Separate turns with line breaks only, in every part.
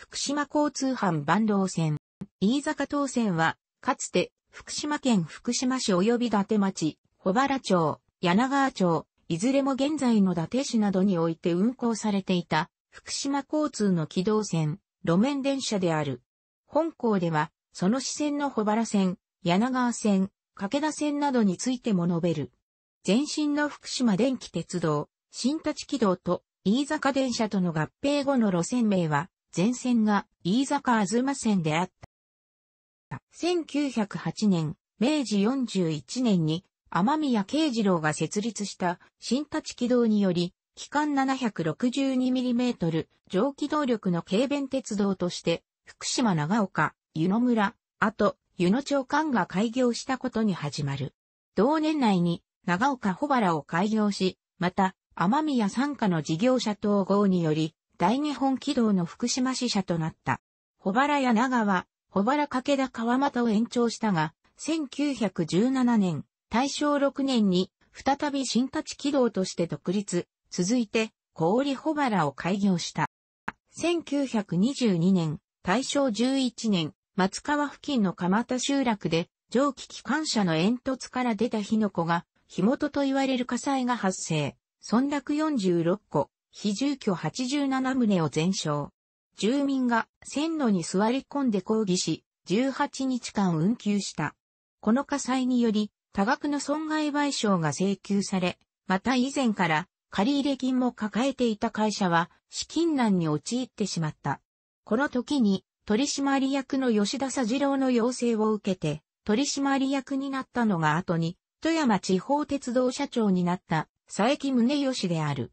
福島交通班万能線。飯坂東線は、かつて、福島県福島市及び伊達町、小原町、柳川町、いずれも現在の伊達市などにおいて運行されていた、福島交通の機動線、路面電車である。本校では、その支線の小原線、柳川線、掛田線などについても述べる。前身の福島電気鉄道、新立軌道と飯坂電車との合併後の路線名は、前線が飯坂あずま線であった。1908年、明治41年に天宮慶次郎が設立した新立軌道により、機関 762mm 上機動力の軽便鉄道として、福島長岡、湯野村、あと、湯野町間が開業したことに始まる。同年内に長岡保原を開業し、また、天宮参加の事業者統合により、大日本軌道の福島支社となった。小原や長は、小原掛田川又を延長したが、1917年、大正6年に、再び新立軌道として独立、続いて、小織小原を開業した。1922年、大正11年、松川付近の蒲田集落で、蒸気機関車の煙突から出た火の粉が、火元と言われる火災が発生。村落46個、非住居87棟を全焼。住民が線路に座り込んで抗議し、18日間運休した。この火災により、多額の損害賠償が請求され、また以前から借入金も抱えていた会社は資金難に陥ってしまった。この時に取締役の吉田佐次郎の要請を受けて取締役になったのが後に富山地方鉄道社長になった佐伯宗義である。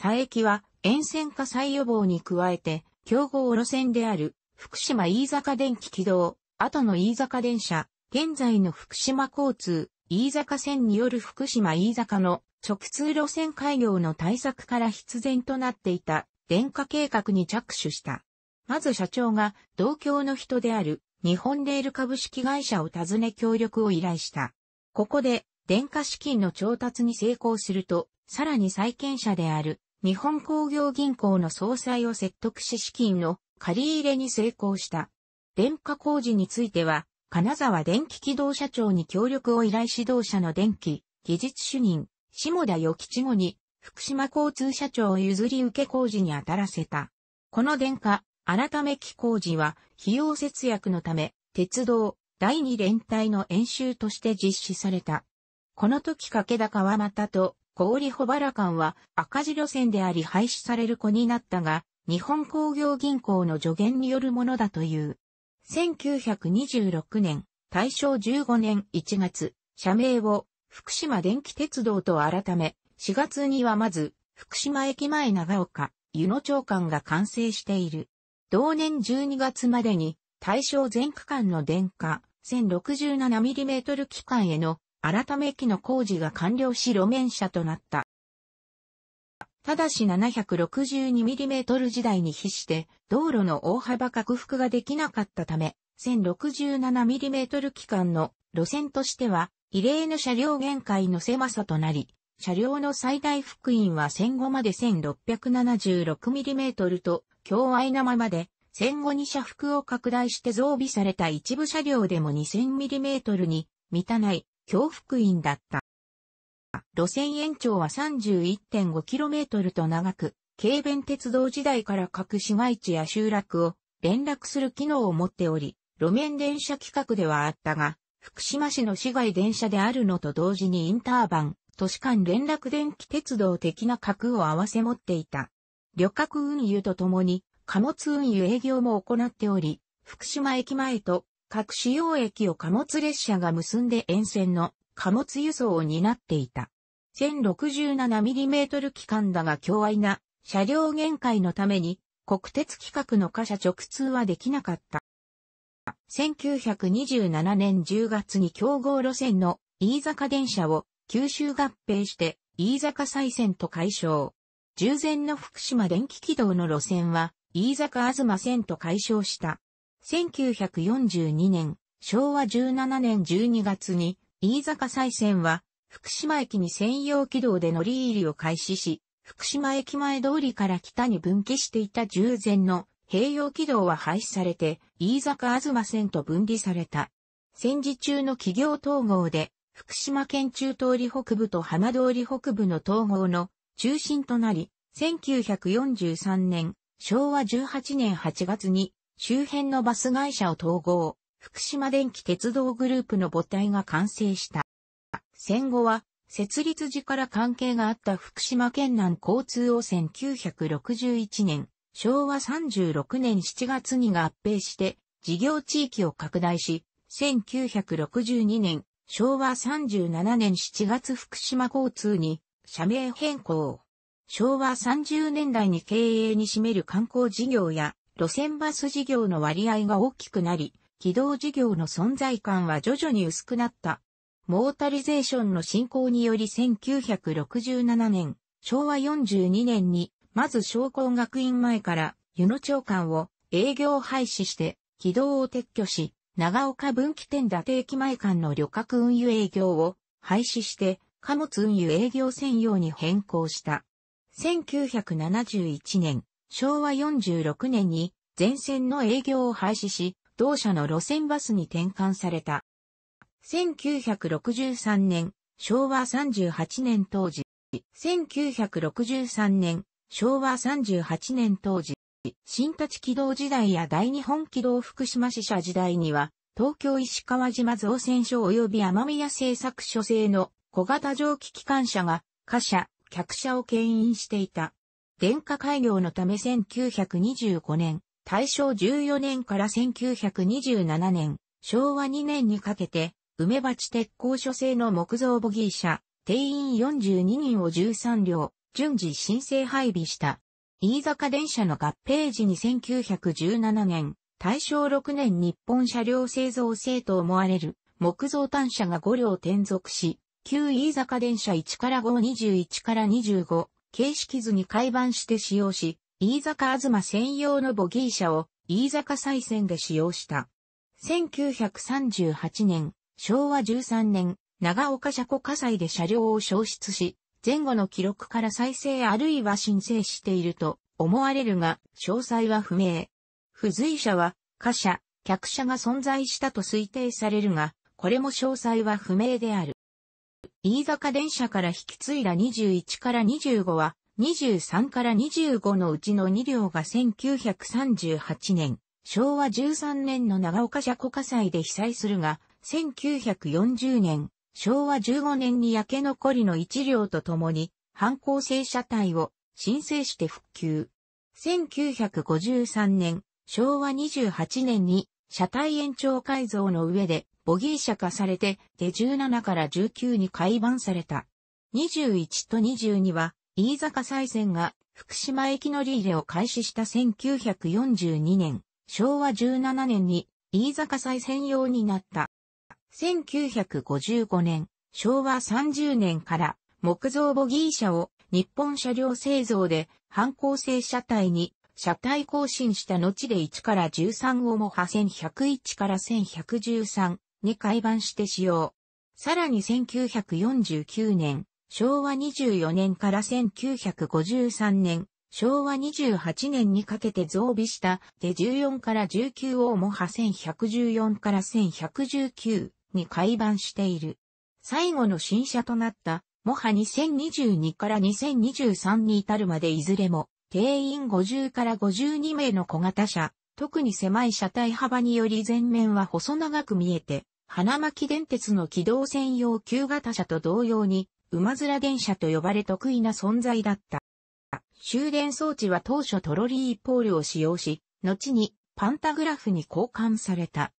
佐伯は沿線火災予防に加えて、競合路線である福島飯坂電気軌道、後の飯坂電車、現在の福島交通、飯坂線による福島飯坂の直通路線開業の対策から必然となっていた電化計画に着手した。まず社長が同郷の人である日本レール株式会社を訪ね協力を依頼した。ここで電化資金の調達に成功すると、さらに債権者である日本工業銀行の総裁を説得し資金の借り入れに成功した。電化工事については、金沢電気機動社長に協力を依頼指導者の電気、技術主任、下田与吉後に、福島交通社長を譲り受け工事に当たらせた。この電化、改め機工事は、費用節約のため、鉄道、第二連隊の演習として実施された。この時高はまたと小売保原館は赤字路線であり廃止される子になったが、日本工業銀行の助言によるものだという。1926年、大正15年1月、社名を福島電気鉄道と改め、4月にはまず、福島駅前長岡、湯野町間が完成している。同年12月までに、大正全区間の電化、1067mm 区間への改め機の工事が完了し路面車となった。ただし 762mm 時代に比して道路の大幅拡幅ができなかったため、1067mm 期間の路線としては異例の車両限界の狭さとなり、車両の最大幅員は戦後まで 1676mm と強愛生まで戦後に車幅を拡大して増備された一部車両でも 2000mm に満たない京福院だった。路線延長は 31.5km と長く、軽便鉄道時代から各市街地や集落を連絡する機能を持っており、路面電車規格ではあったが、福島市の市街電車であるのと同時にインターバン、都市間連絡電気鉄道的な格を合わせ持っていた。旅客運輸とともに貨物運輸営業も行っており、福島駅前と各主要駅を貨物列車が結んで沿線の貨物輸送を担っていた。1067mm 機関だが強愛な車両限界のために国鉄規格の貨車直通はできなかった。1927年10月に競合路線の飯坂電車を九州合併して飯坂再線と解消。従前の福島電気軌道の路線は飯坂東線と解消した。1942年、昭和17年12月に、飯坂再線は、福島駅に専用軌道で乗り入りを開始し、福島駅前通りから北に分岐していた従前の併用軌道は廃止されて、飯坂東線と分離された。戦時中の企業統合で、福島県中通り北部と浜通り北部の統合の中心となり、1943年、昭和18年8月に周辺のバス会社を統合、福島電気鉄道グループの母体が完成した。戦後は、設立時から関係があった福島県南交通を1961年、昭和36年7月に合併して、事業地域を拡大し、1962年、昭和37年7月福島交通に社名変更。昭和30年代に経営に占める観光事業や路線バス事業の割合が大きくなり、軌道事業の存在感は徐々に薄くなった。モータリゼーションの進行により1967年、昭和42年に、まず商工学院前から湯野町間を営業廃止して軌道を撤去し、長岡分岐点伊達駅前間の旅客運輸営業を廃止して貨物運輸営業専用に変更した。1971年、昭和46年に全線の営業を廃止し、同社の路線バスに転換された。1963年、昭和38年当時、1963年、昭和38年当時、新立軌道時代や大日本軌道福島支社時代には、東京石川島造船所及び天宮製作所製の小型蒸気機関車が、貨車、客車を牽引していた。電化開業のため1925年、大正14年から1927年、昭和2年にかけて、梅鉢鉄工所製の木造ボギー車、定員42人を13両、順次申請配備した。飯坂電車の合併時に1917年、大正6年日本車両製造制と思われる木造単車が5両転属し、旧飯坂電車1から5、21から25、形式図に改版して使用し、飯坂東専用のボギー車を飯坂再選で使用した。1938年、昭和13年、長岡車庫火災で車両を消失し、前後の記録から再生あるいは申請していると思われるが、詳細は不明。付随車は、貨車、客車が存在したと推定されるが、これも詳細は不明である。飯坂電車から引き継いだ21から25は、23から25のうちの2両が1938年、昭和13年の長岡車庫火災で被災するが、1940年、昭和15年に焼け残りの1両とともに、反抗性車体を申請して復旧。1953年、昭和28年に車体延長改造の上でボギー車化されて、で17から19に改版された。21と22は、飯坂再線が福島駅乗り入れを開始した1942年、昭和17年に飯坂再線用になった。1955年、昭和30年から木造ボギー車を日本車両製造で反抗性車体に車体更新した後で1から13をも破線101から1113、に改版して使用。さらに1949年、昭和24年から1953年、昭和28年にかけて増備したで14から19をも派1114から1119に改版している。最後の新車となったもは2022から2023に至るまでいずれも定員50から52名の小型車、特に狭い車体幅により前面は細長く見えて花巻電鉄の機動専用旧型車と同様に、馬面電車と呼ばれ得意な存在だった。終電装置は当初トロリーポールを使用し、後にパンタグラフに交換された。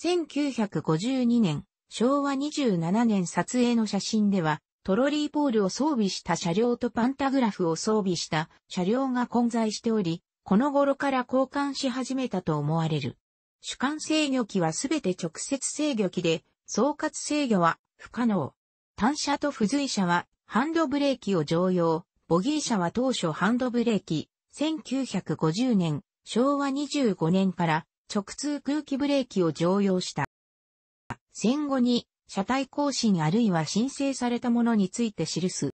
1952年、昭和27年撮影の写真では、トロリーポールを装備した車両とパンタグラフを装備した車両が混在しており、この頃から交換し始めたと思われる。主観制御機はすべて直接制御機で、総括制御は不可能。単車と付随車はハンドブレーキを常用、ボギー車は当初ハンドブレーキ、1950年、昭和25年から直通空気ブレーキを常用した。戦後に車体更新あるいは申請されたものについて記す。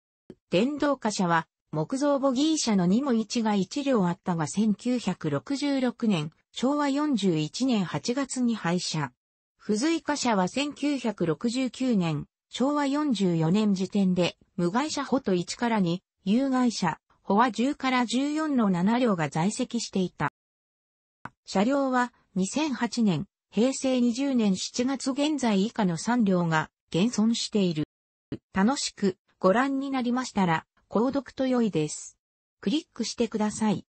電動化車は木造ボギー車の2も1が1両あったが1966年、昭和41年8月に廃車。付随貨車は1969年、昭和44年時点で、無害車保と1から2、有害車、保は10から14の7両が在籍していた。車両は2008年、平成20年7月現在以下の3両が現存している。楽しくご覧になりましたら、購読と良いです。クリックしてください。